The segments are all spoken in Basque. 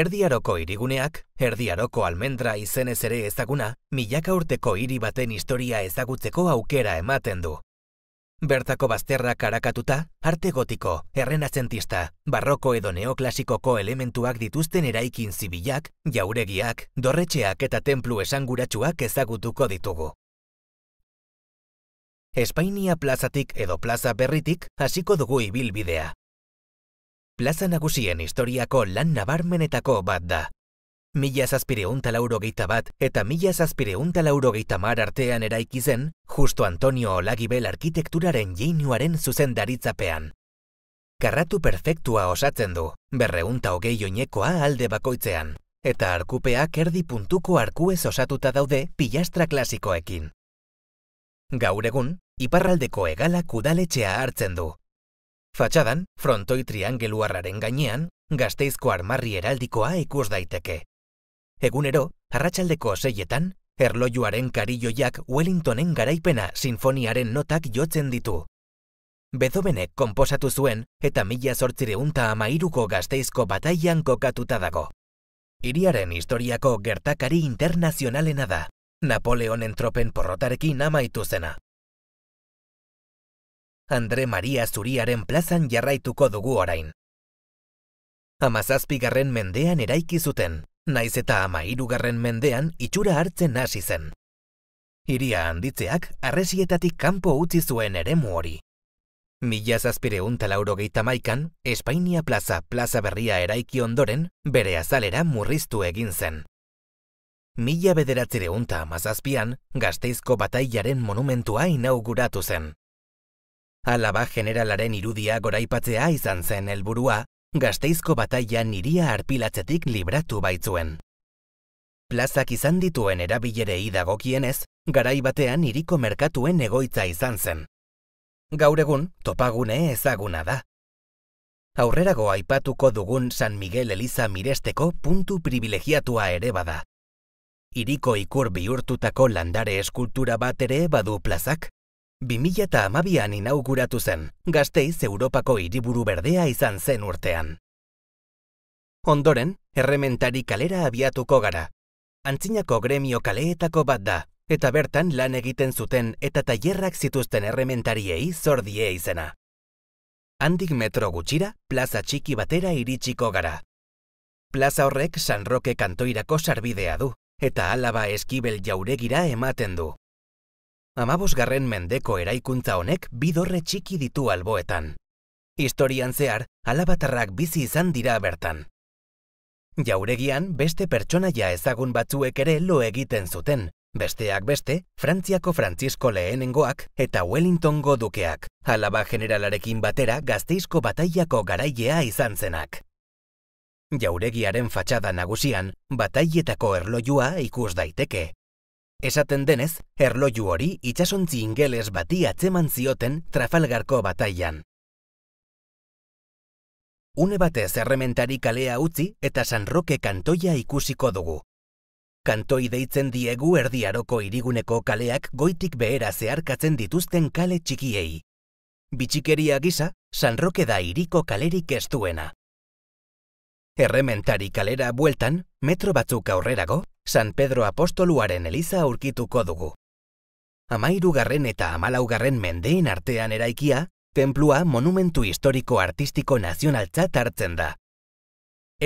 Erdiaroko iriguneak, erdiaroko almendra izenez ere ezaguna, milaka urteko hiri baten historia ezagutzeko aukera ematen du. Bertako bazterra karakatuta, arte gotiko, errenatzentista, barroko edo neoklasikoko elementuak dituzten eraikin zibilak, jauregiak, dorretxeak eta templu esanguratsuak ezagutuko ditugu. Espainia plazatik edo plaza berritik hasiko dugu ibilbidea plaza nagusien historiako lan nabarmenetako bat da. Mila zazpireun laurogeita bat eta mila zazpireun laurogeita mar artean eraiki zen, Justo Antonio Olagibel arkitekturaren jeinuaren zuzendaritzapean. Karratu perfektua osatzen du, berreunta hogei oinekoa alde bakoitzean, eta arkupeak erdi puntuko arkuez osatuta daude pilastra klasikoekin. Gaur egun, iparraldeko egala kudaletxea hartzen du, Fatxadan, frontoi triangeluarraren gainean, gazteizko armarri heraldikoa ikus daiteke. Egunero, arratsaldeko seietan, erloiuaren karilloiak Wellingtonen garaipena sinfoniaren notak jotzen ditu. Beethovenek komposatu zuen eta mila sortzireunta amairuko gazteizko bataian kokatuta dago. Iriaren historiako gertakari internazionalena da, Napoleonen tropen porrotarekin amaitu zena. Andre Maria Zuriaren plazan jarraituko dugu orain. Hamazazpigarren mendean eraiki zuten, naiz eta ama hirugarren mendean itxura hartzen hasi zen. Hiria handitzeak arresietatik kanpo utzi zuen eremu hori. Mila zazpire untalauro maikan, Espainia plaza plaza berria eraiki ondoren, bere azalera murriztu egin zen. Mila bederatzire unta amazazpian, gazteizko bataiaren monumentua inauguratu zen. Alaba generalaren irudia goraipatzea izan zen helburua, gazteizko bataia niria arpilatzetik libratu baitzuen. Plazak izan dituen erabilere dagokienez, garai batean iriko merkatuen egoitza izan zen. Gaur egun, topagune ezaguna da. Aurrerago aipatuko dugun San Miguel Eliza Miresteko puntu privilegiatua ere bada. Iriko ikur bihurtutako landare eskultura bat ere badu plazak. 2000 eta amabian inauguratu zen, gazteiz Europako hiriburu berdea izan zen urtean. Ondoren, errementari kalera abiatuko gara. Antzinako gremio kaleetako bat da, eta bertan lan egiten zuten eta tailerrak zituzten errementariei zordie izena. Handik metro gutxira, plaza txiki batera iritsiko gara. Plaza horrek San Roque kantoirako sarbidea du, eta alaba eskibel jauregira ematen du amabosgarren mendeko eraikuntza honek bidorre txiki ditu alboetan. Historian zehar, alabatarrak bizi izan dira bertan. Jauregian, beste pertsonaia ezagun batzuek ere lo egiten zuten, besteak beste, Frantziako Frantzisko lehenengoak eta Wellingtongo dukeak, alaba generalarekin batera gazteizko bataiako garailea izan zenak. Jauregiaren fatxada nagusian, bataietako erlojua ikus daiteke. Esaten denez, erloju hori itxasontzi ingeles bati atzeman zioten trafalgarko bataian. Une batez errementari kalea utzi eta sanroke kantoia ikusiko dugu. Kantoi deitzen diegu erdiaroko iriguneko kaleak goitik behera zeharkatzen dituzten kale txikiei. Bitxikeria gisa, sanroke da iriko kalerik ez Errementari kalera bueltan, metro batzuk aurrerago, San Pedro Apostoluaren eliza aurkituko dugu. Amairu garren eta amalaugarren mendein artean eraikia, templua monumentu historiko artistiko nazionaltzat hartzen da.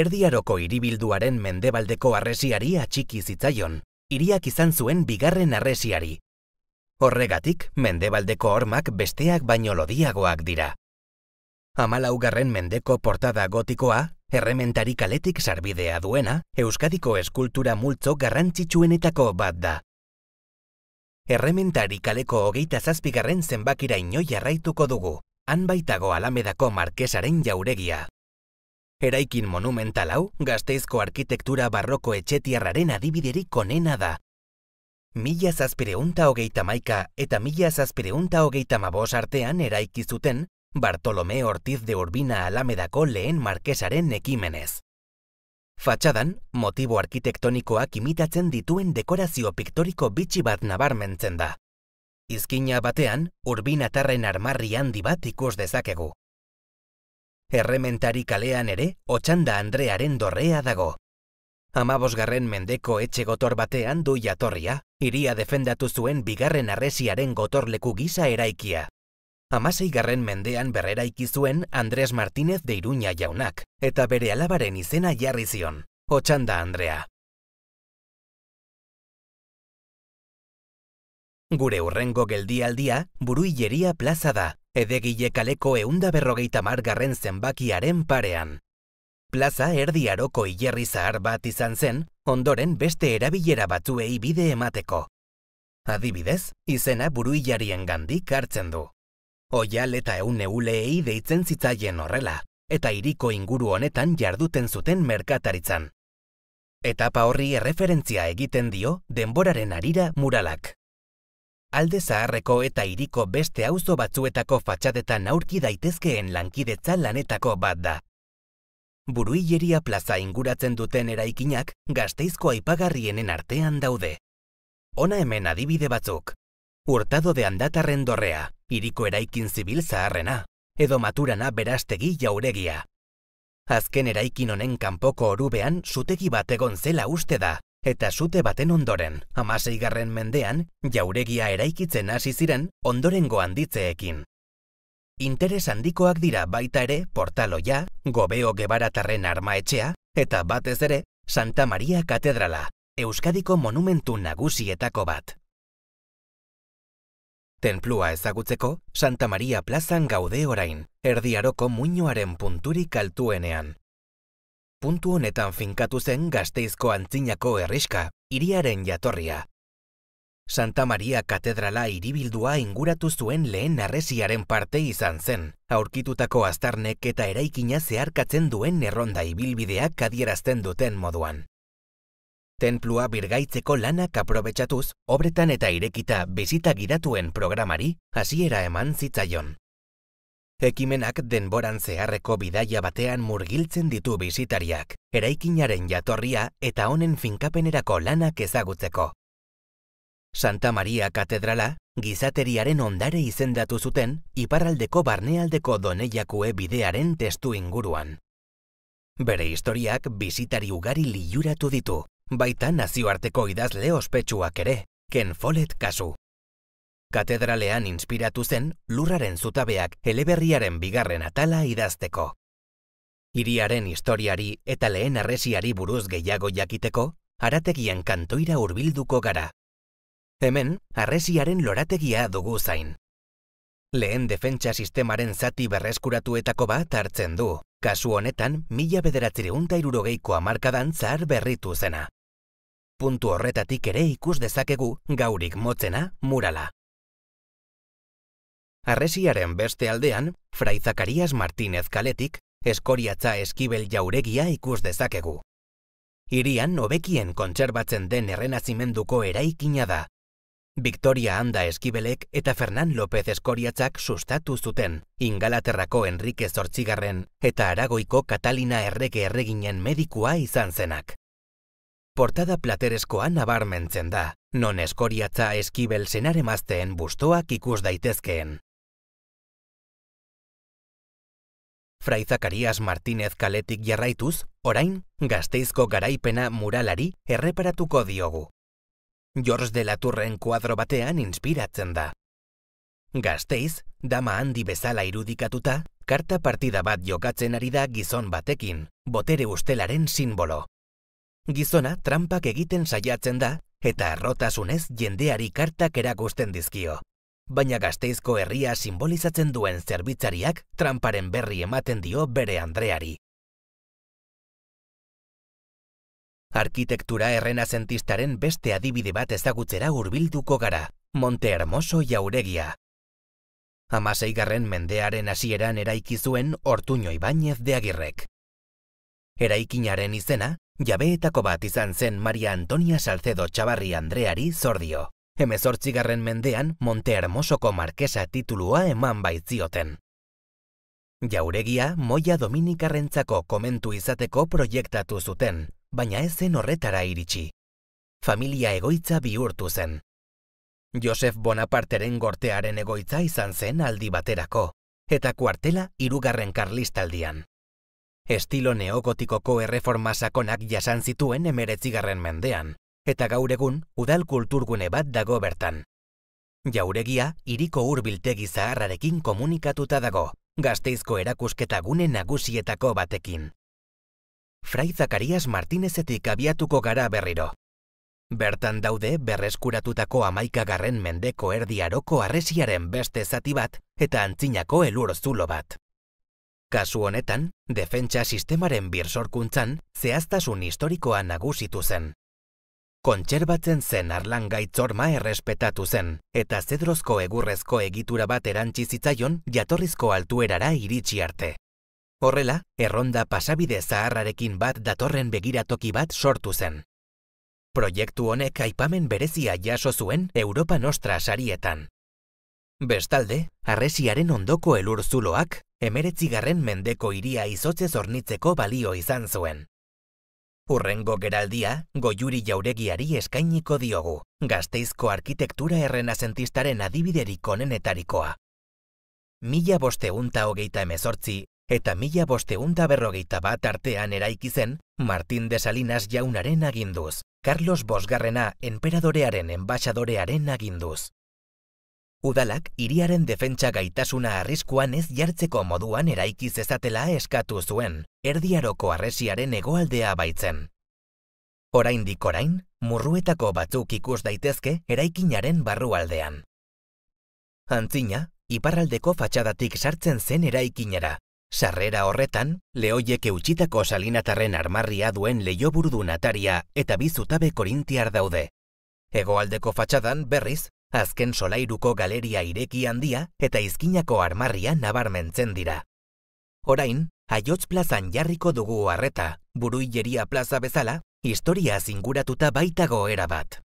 Erdiaroko hiribilduaren mendebaldeko arresiari atxiki zitzaion, hiriak izan zuen bigarren arresiari. Horregatik, mendebaldeko hormak besteak baino lodiagoak dira. Amalaugarren mendeko portada gotikoa, Errementari kaletik sarbidea duena, Euskadiko eskultura multzo garrantzitsuenetako bat da. Errementari kaleko hogeita zazpigarren zenbakira inoi jarraituko dugu, han baitago alamedako markesaren jauregia. Eraikin monumental hau, gazteizko arkitektura barroko etxetiarraren adibiderik onena da. Mila zazpireunta hogeita maika eta mila zazpireunta hogeita mabos artean eraiki zuten Bartolome Ortiz de Urbina Alamedako lehen markesaren ekimenez. Fatxadan, motivo arkitektonikoak imitatzen dituen dekorazio piktoriko bitxi bat nabarmentzen da. Izkina batean, urbinatarren armarri handi bat ikus dezakegu. Errementari kalean ere, otxanda Andrearen dorrea dago. Amabosgarren mendeko etxe gotor batean du jatorria, iria defendatu zuen bigarren arresiaren gotorleku gisa eraikia amasei garren mendean berrera ikizuen Andres Martínez de Iruña jaunak, eta bere alabaren izena jarri zion, Otxanda Andrea. Gure urrengo geldialdia, buruileria plaza da, edegile kaleko eunda berrogeita margarren zenbakiaren parean. Plaza erdi aroko hilerri zahar bat izan zen, ondoren beste erabilera batzuei bide emateko. Adibidez, izena buruilarien gandik hartzen du. Oial eta eun euleei deitzen zitzaien horrela, eta iriko inguru honetan jarduten zuten merkataritzan. Etapa horri erreferentzia egiten dio denboraren arira muralak. Alde zaharreko eta iriko beste auzo batzuetako fatxadetan aurki daitezkeen lankidetza lanetako bat da. Buruileria plaza inguratzen duten eraikinak gazteizko aipagarrienen artean daude. Hona hemen adibide batzuk. Hurtado de andatarren dorrea iriko eraikin zibil zaharrena, edo maturana berastegi jauregia. Azken eraikin honen kanpoko orubean zutegi bat egon zela uste da, eta zute baten ondoren, amaseigarren mendean, jauregia eraikitzen hasi ziren ondorengo goanditzeekin. Interes handikoak dira baita ere portaloia, gobeo gebaratarren armaetxea, eta batez ere Santa Maria Katedrala, Euskadiko monumentu nagusietako bat. Tenplua ezagutzeko, Santa Maria plazan gaude orain, erdiaroko muinoaren punturik altuenean. Puntu honetan finkatu zen gazteizko antzinako erriska, iriaren jatorria. Santa Maria katedrala iribildua inguratu zuen lehen arresiaren parte izan zen, aurkitutako aztarnek eta eraikina zeharkatzen duen erronda ibilbideak adierazten duten moduan. Tenplua birgaitzeko lanak aprobetsatuz, obretan eta irekita bizita gidatuen programari hasiera eman zitzaion. Ekimenak denboran zeharreko bidaia batean murgiltzen ditu bizitariak, eraikinaren jatorria eta honen finkapenerako lanak ezagutzeko. Santa Maria Katedrala, gizateriaren ondare izendatu zuten, iparaldeko barnealdeko doneiakue bidearen testu inguruan. Bere historiak bizitari ugari liuratu ditu, baita nazioarteko idazle ospetsuak ere, Ken Follett kasu. Katedralean inspiratu zen lurraren zutabeak eleberriaren bigarren atala idazteko. Hiriaren historiari eta lehen arresiari buruz gehiago jakiteko, arategian kantoira hurbilduko gara. Hemen, arresiaren lorategia dugu zain. Lehen defentsa sistemaren zati berreskuratuetako bat hartzen du, kasu honetan, mila bederatzireuntairurogeiko amarkadan zahar berritu zena puntu horretatik ere ikus dezakegu gaurik motzena murala. Arresiaren beste aldean, Frai Zakarias Martínez Kaletik, eskoriatza eskibel jauregia ikus dezakegu. Irian nobekien kontserbatzen den errenazimenduko eraikina da. Victoria Anda Eskibelek eta Fernan López Eskoriatzak sustatu zuten, Ingalaterrako Enrique Zortzigarren eta Aragoiko Katalina Errege Erreginen medikua izan zenak portada platerezkoa nabarmentzen da, non eskoriatza eskibel senare mazteen bustoak ikus daitezkeen. Fraizakarias Martínez Kaletik jarraituz, orain, gazteizko garaipena muralari erreparatuko diogu. Jors de la kuadro batean inspiratzen da. Gazteiz, dama handi bezala irudikatuta, karta partida bat jokatzen ari da gizon batekin, botere ustelaren simbolo. Gizona trampak egiten saiatzen da eta errotasunez jendeari kartak erakusten dizkio. Baina gazteizko herria simbolizatzen duen zerbitzariak tramparen berri ematen dio bere Andreari. Arkitektura errenazentistaren beste adibide bat ezagutzera hurbilduko gara, Monte Hermoso jauregia. Amaseigarren mendearen hasieran eraiki zuen Ortuño Ibáñez de Agirrek. Eraikinaren izena, Jabeetako bat izan zen Maria Antonia Salcedo Txabarri Andreari zordio. Hemezortzigarren mendean Monte Hermosoko Markesa titulua eman baitzioten. Jauregia Moia Dominikarrentzako komentu izateko proiektatu zuten, baina ez zen horretara iritsi. Familia egoitza bihurtu zen. Josef Bonaparteren gortearen egoitza izan zen aldi baterako, eta kuartela irugarren karlistaldian estilo neogotikoko erreforma sakonak jasan zituen emeretzigarren mendean, eta gaur egun udal kulturgune bat dago bertan. Jauregia, iriko urbiltegi zaharrarekin komunikatuta dago, gazteizko erakusketa gune nagusietako batekin. Frai Zakarias Martinezetik abiatuko gara berriro. Bertan daude berreskuratutako amaikagarren mendeko erdiaroko arresiaren beste zati bat eta antzinako elur zulo bat. Kasu honetan, defentsa sistemaren birsorkuntzan zehaztasun historikoa nagusitu zen. Kontserbatzen zen arlan errespetatu zen, eta zedrozko egurrezko egitura bat erantzi jatorrizko altuerara iritsi arte. Horrela, erronda pasabide zaharrarekin bat datorren begiratoki bat sortu zen. Proiektu honek aipamen berezia jaso zuen Europa Nostra sarietan. Bestalde, arresiaren ondoko elur zuloak emeretzigarren mendeko iria izotze zornitzeko balio izan zuen. Urrengo geraldia, goiuri jauregiari eskainiko diogu, gazteizko arkitektura errenazentistaren adibiderik onenetarikoa. Mila bosteunta hogeita emezortzi, eta mila bosteunta berrogeita bat artean eraiki zen Martin de Salinas jaunaren aginduz, Carlos Bosgarrena enperadorearen enbaixadorearen aginduz. Udalak iriaren defentsa gaitasuna arriskuan ez jartzeko moduan eraikiz zezatela eskatu zuen, erdiaroko arresiaren egoaldea baitzen. Oraindik orain, murruetako batzuk ikus daitezke eraikinaren barrualdean. Antzina, iparraldeko fatxadatik sartzen zen eraikinera. Sarrera horretan, lehoiek eutxitako salinatarren armarria duen lehoburdu nataria eta bizutabe korintiar daude. Egoaldeko fatxadan, berriz, azken solairuko galeria ireki handia eta izkinako armarria nabarmentzen dira. Orain, aiotz plazan jarriko dugu harreta, buruileria plaza bezala, historia zinguratuta baitago bat.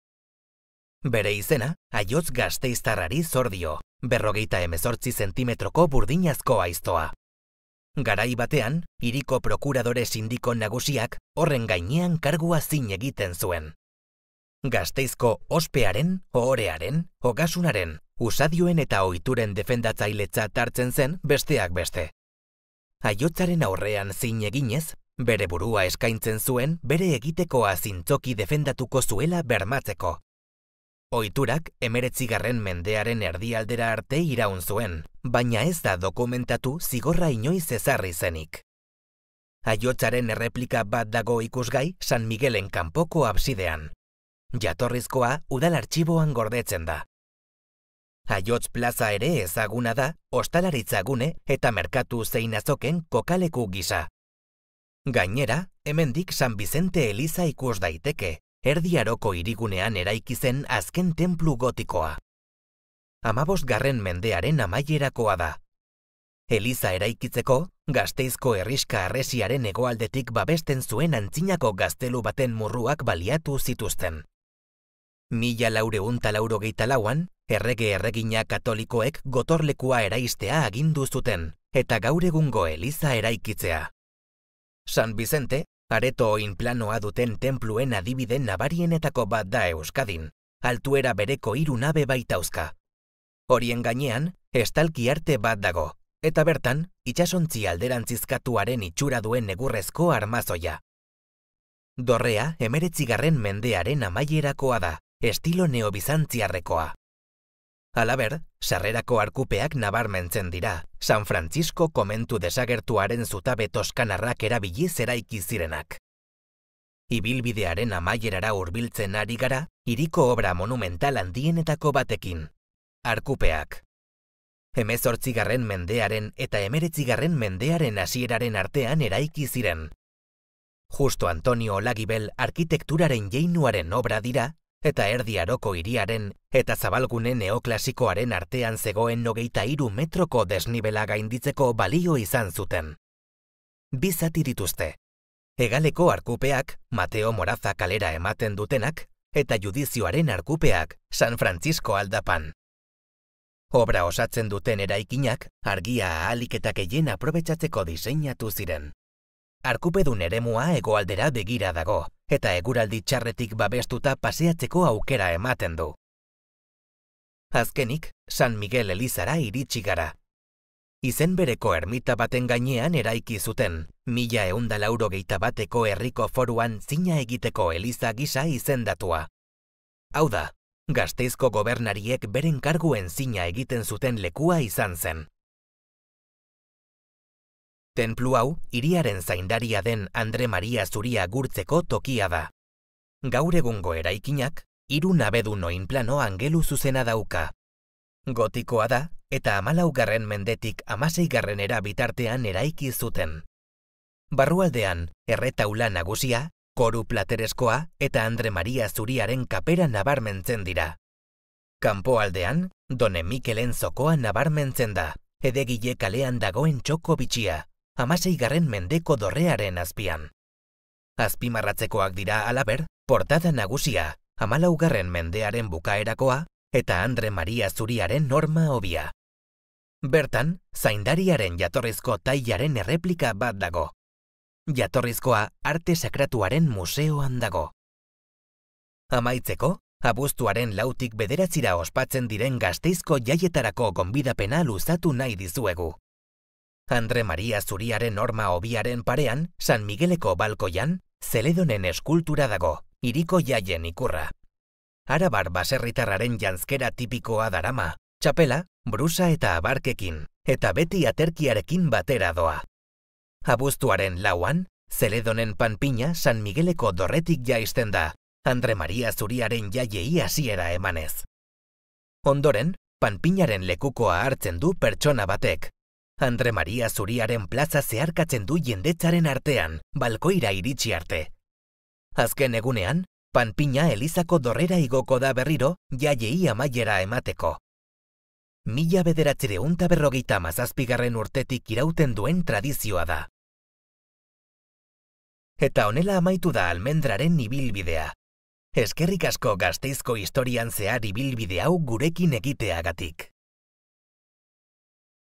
Bere izena, aiotz gazteiztarrari zordio, berrogeita emezortzi zentimetroko burdinazko aiztoa. Garai batean, iriko prokuradore sindiko nagusiak horren gainean kargua zin egiten zuen gazteizko ospearen, ohorearen, ogasunaren, usadioen eta ohituren defendatzailetza tartzen zen besteak beste. Aiotzaren aurrean zin eginez, bere burua eskaintzen zuen bere egitekoa zintzoki defendatuko zuela bermatzeko. Oiturak emeretzigarren mendearen erdialdera arte iraun zuen, baina ez da dokumentatu zigorra inoiz ezarri zenik. Aiotzaren erreplika bat dago ikusgai San Miguelen kanpoko absidean jatorrizkoa udal artxiboan gordetzen da. Aiotz plaza ere ezaguna da, ostalaritza gune eta merkatu zein azoken kokaleku gisa. Gainera, hemendik San Vicente Eliza ikus daiteke, erdiaroko irigunean eraiki zen azken templu gotikoa. Amabos garren mendearen amaierakoa da. Eliza eraikitzeko, gazteizko erriska arresiaren egoaldetik babesten zuen antzinako gaztelu baten murruak baliatu zituzten mila laure unta lauan, errege erregina katolikoek gotorlekua eraistea agindu zuten, eta gaur egungo eliza eraikitzea. San Vicente, areto oin planoa duten tenpluen adibide nabarienetako bat da Euskadin, altuera bereko hiru nabe baita uzka. Horien gainean, estalki arte bat dago, eta bertan, itxasontzi alderantzizkatuaren itxura duen egurrezko armazoia. Dorrea, emeretzigarren mendearen amaierakoa da estilo neobizantziarrekoa. Alaber, sarrerako arkupeak nabarmentzen dira, San Francisco komentu desagertuaren zutabe toskanarrak erabili zeraiki zirenak. Ibilbidearen amaierara hurbiltzen ari gara, iriko obra monumental handienetako batekin. Arkupeak. Hemezortzigarren mendearen eta emeretzigarren mendearen hasieraren artean eraiki ziren. Justo Antonio Lagibel arkitekturaren jeinuaren obra dira, eta erdi aroko iriaren eta zabalgunen neoklasikoaren artean zegoen nogeita iru metroko desnibela gainditzeko balio izan zuten. Bizat irituzte. Egaleko arkupeak, Mateo Moraza kalera ematen dutenak, eta judizioaren arkupeak, San Francisco aldapan. Obra osatzen duten eraikinak, argia ahalik eta keien aprobetsatzeko diseinatu ziren. Arkupedun eremua egoaldera begira dago, eta eguraldi txarretik babestuta paseatzeko aukera ematen du. Azkenik, San Miguel Elizara iritsi gara. Izen bereko ermita baten gainean eraiki zuten, mila eunda lauro geita bateko herriko foruan zina egiteko Eliza gisa izendatua. Hau da, gazteizko gobernariek beren karguen zina egiten zuten lekua izan zen. Tenplu hau, iriaren zaindaria den Andre Maria Zuria gurtzeko tokia da. Gaur egungo eraikinak, hiru nabedu noin plano angelu zuzena dauka. Gotikoa da, eta amalaugarren mendetik amaseigarrenera bitartean eraiki zuten. Barrualdean, erretaula nagusia, koru platereskoa eta Andre Maria Zuriaren kapera nabarmentzen dira. Kanpoaldean, Done Mikelen zokoa nabarmentzen da, edegile kalean dagoen txoko bitxia amasei garren mendeko dorrearen azpian. Azpimarratzekoak dira alaber, portada nagusia, amalaugarren mendearen bukaerakoa eta Andre Maria Zuriaren norma hobia. Bertan, zaindariaren jatorrizko taiaren erreplika bat dago. Jatorrizkoa arte sakratuaren museoan dago. Amaitzeko, abuztuaren lautik bederatzira ospatzen diren gazteizko jaietarako gonbidapena luzatu nahi dizuegu. Andre Maria Zuriaren Orma Obiaren parean, San Migueleko Balkoian, Zeledonen eskultura dago, iriko jaien ikurra. Arabar baserritarraren jantzkera tipikoa darama, txapela, brusa eta abarkekin, eta beti aterkiarekin batera doa. Abuztuaren lauan, Zeledonen panpina San Migueleko dorretik jaisten da, Andre Maria Zuriaren jaiei hasiera emanez. Ondoren, panpinaren lekukoa hartzen du pertsona batek, Andre Maria Zuriaren plaza zeharkatzen du jendetzaren artean, balkoira iritsi arte. Azken egunean, Panpina Elizako dorrera igoko da berriro, jaiei amaiera emateko. Mila bederatzere unta berrogeita mazazpigarren urtetik irauten duen tradizioa da. Eta honela amaitu da almendraren ibilbidea. Eskerrik asko gazteizko historian zehar ibilbidea hau gurekin egiteagatik.